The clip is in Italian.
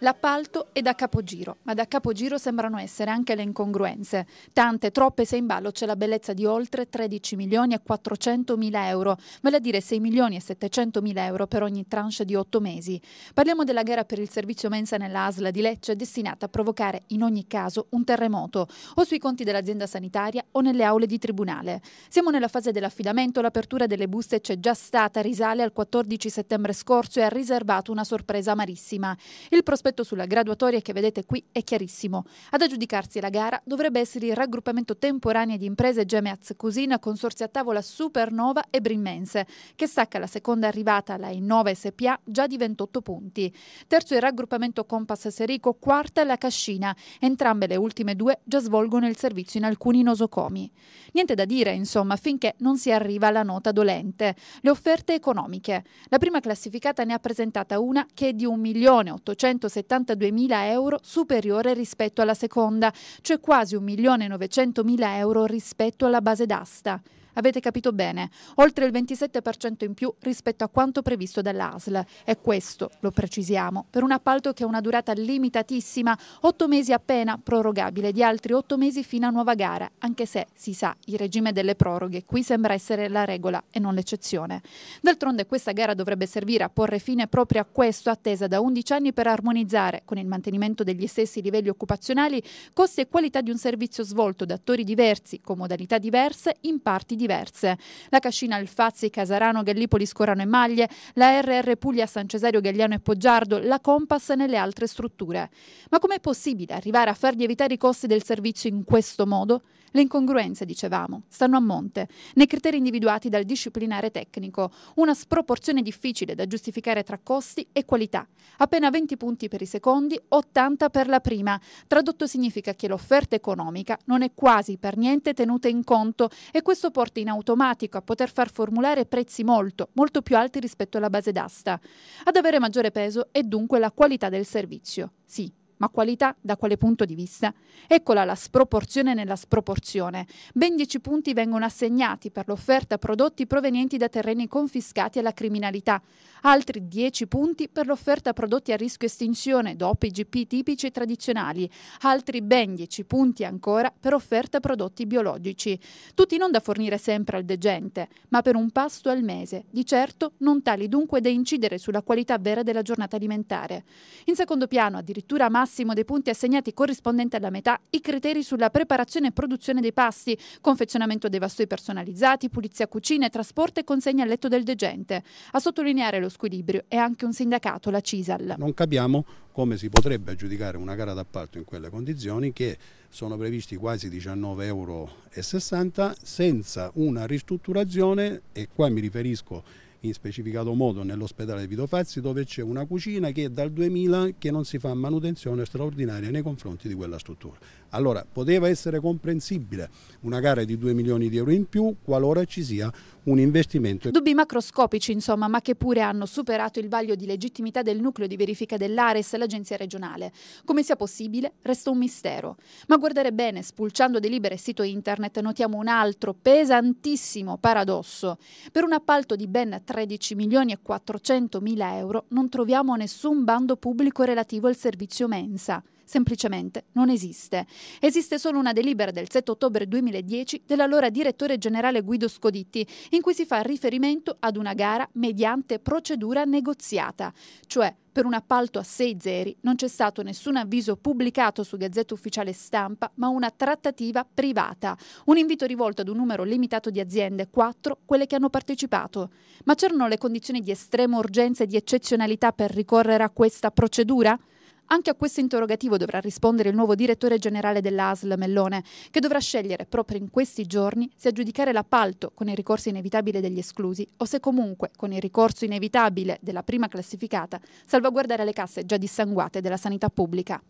L'appalto è da capogiro, ma da capogiro sembrano essere anche le incongruenze. Tante, troppe se in ballo c'è la bellezza di oltre 13 milioni e 400 mila euro, vale a dire 6 milioni e 700 mila euro per ogni tranche di 8 mesi. Parliamo della gara per il servizio mensa nella ASL di Lecce destinata a provocare in ogni caso un terremoto, o sui conti dell'azienda sanitaria o nelle aule di tribunale. Siamo nella fase dell'affidamento, l'apertura delle buste c'è già stata, risale al 14 settembre scorso e ha riservato una sorpresa amarissima. Il prospetto L'aspetto sulla graduatoria che vedete qui è chiarissimo. Ad aggiudicarsi la gara dovrebbe essere il raggruppamento temporaneo di imprese Gemeaz Cusina, Consorzio a Tavola Supernova e Brimmense, che stacca la seconda arrivata, alla Innova SPA, già di 28 punti. Terzo il raggruppamento Compass Serico, quarta la Cascina. Entrambe le ultime due già svolgono il servizio in alcuni nosocomi. Niente da dire, insomma, finché non si arriva alla nota dolente, le offerte economiche. La prima classificata ne ha presentata una che è di 1.870.000 72.000 euro superiore rispetto alla seconda, cioè quasi 1.900.000 euro rispetto alla base d'asta. Avete capito bene, oltre il 27% in più rispetto a quanto previsto dall'ASL. E questo, lo precisiamo, per un appalto che ha una durata limitatissima, 8 mesi appena, prorogabile di altri 8 mesi fino a nuova gara, anche se, si sa, il regime delle proroghe qui sembra essere la regola e non l'eccezione. D'altronde questa gara dovrebbe servire a porre fine proprio a questo, attesa da 11 anni per armonizzare, con il mantenimento degli stessi livelli occupazionali, costi e qualità di un servizio svolto da attori diversi, con modalità diverse, in parti diverse diverse. La Cascina Alfazzi, Casarano, Gallipoli, Scorano e Maglie, la RR Puglia, San Cesario, Gagliano e Poggiardo, la Compass nelle altre strutture. Ma com'è possibile arrivare a far lievitare i costi del servizio in questo modo? Le incongruenze, dicevamo, stanno a monte, nei criteri individuati dal disciplinare tecnico, una sproporzione difficile da giustificare tra costi e qualità. Appena 20 punti per i secondi, 80 per la prima. Tradotto significa che l'offerta economica non è quasi per niente tenuta in conto e questo porta sorte in automatico a poter far formulare prezzi molto, molto più alti rispetto alla base d'asta. Ad avere maggiore peso è dunque la qualità del servizio. Sì, ma qualità da quale punto di vista? Eccola la sproporzione nella sproporzione. Ben 10 punti vengono assegnati per l'offerta prodotti provenienti da terreni confiscati alla criminalità, altri 10 punti per l'offerta prodotti a rischio estinzione dopo i GP tipici e tradizionali, altri ben 10 punti ancora per offerta prodotti biologici. Tutti non da fornire sempre al degente, ma per un pasto al mese, di certo non tali dunque da incidere sulla qualità vera della giornata alimentare. In secondo piano addirittura massimo massimo dei punti assegnati corrispondente alla metà i criteri sulla preparazione e produzione dei pasti, confezionamento dei vassoi personalizzati, pulizia cucine, trasporto e consegna a letto del degente. A sottolineare lo squilibrio è anche un sindacato, la CISAL. Non capiamo come si potrebbe aggiudicare una gara d'appalto in quelle condizioni che sono previsti quasi 19,60 euro senza una ristrutturazione e qua mi riferisco in specificato modo nell'ospedale di Vito Fazzi dove c'è una cucina che dal 2000 che non si fa manutenzione straordinaria nei confronti di quella struttura. Allora poteva essere comprensibile una gara di 2 milioni di euro in più qualora ci sia un investimento. Dubbi macroscopici insomma ma che pure hanno superato il vaglio di legittimità del nucleo di verifica dell'Ares e l'agenzia regionale. Come sia possibile resta un mistero. Ma guardare bene spulciando delibere e sito internet notiamo un altro pesantissimo paradosso. Per un appalto di ben 3 13 milioni e 400 mila euro non troviamo nessun bando pubblico relativo al servizio mensa semplicemente non esiste. Esiste solo una delibera del 7 ottobre 2010 dell'allora direttore generale Guido Scoditti, in cui si fa riferimento ad una gara mediante procedura negoziata, cioè per un appalto a 6 zeri non c'è stato nessun avviso pubblicato su Gazzetta Ufficiale Stampa, ma una trattativa privata. Un invito rivolto ad un numero limitato di aziende, 4 quelle che hanno partecipato. Ma c'erano le condizioni di estrema urgenza e di eccezionalità per ricorrere a questa procedura? Anche a questo interrogativo dovrà rispondere il nuovo direttore generale dell'ASL Mellone, che dovrà scegliere proprio in questi giorni se aggiudicare l'appalto con il ricorso inevitabile degli esclusi o se comunque con il ricorso inevitabile della prima classificata salvaguardare le casse già dissanguate della sanità pubblica.